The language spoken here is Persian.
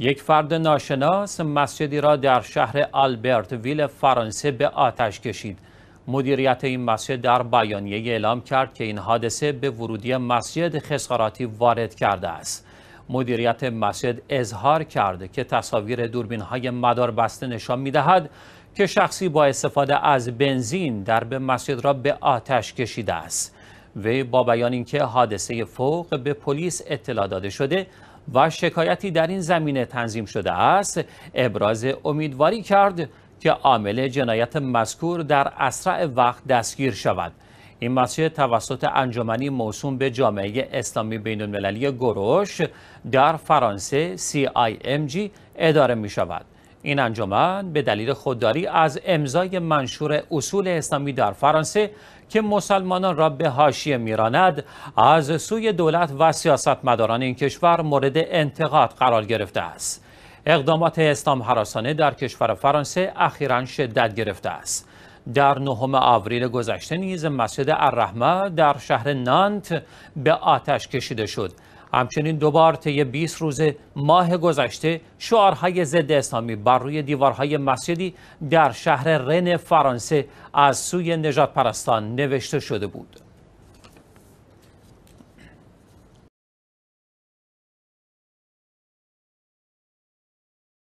یک فرد ناشناس مسجدی را در شهر آلبرت ویل فرانسه به آتش کشید. مدیریت این مسجد در بیانیه اعلام کرد که این حادثه به ورودی مسجد خساراتی وارد کرده است. مدیریت مسجد اظهار کرده که تصاویر دوربین های مدار بسته نشان می دهد که شخصی با استفاده از بنزین درب مسجد را به آتش کشیده است. وی با بیان اینکه حادثه فوق به پلیس اطلاع داده شده و شکایتی در این زمینه تنظیم شده است ابراز امیدواری کرد که عامل جنایت مذکور در اسرع وقت دستگیر شود این مسجد توسط انجمنی موسوم به جامعه اسلامی بین المللی گروش در فرانسه CIMG اداره می شود این انجمن به دلیل خودداری از امضای منشور اصول اسلامی در فرانسه که مسلمانان را به حاشیه میراند از سوی دولت و سیاستمداران این کشور مورد انتقاد قرار گرفته است اقدامات اسلام حراسانه در کشور فرانسه اخیرا شدت گرفته است در نهم آوریل گذشته نیز مسجد الرحمه در شهر نانت به آتش کشیده شد همچنین دوبار بار طی 20 روز ماه گذشته شعارهای ضد اسلامی بر روی دیوارهای مسجدی در شهر رن فرانسه از سوی نجات پرستان نوشته شده بود.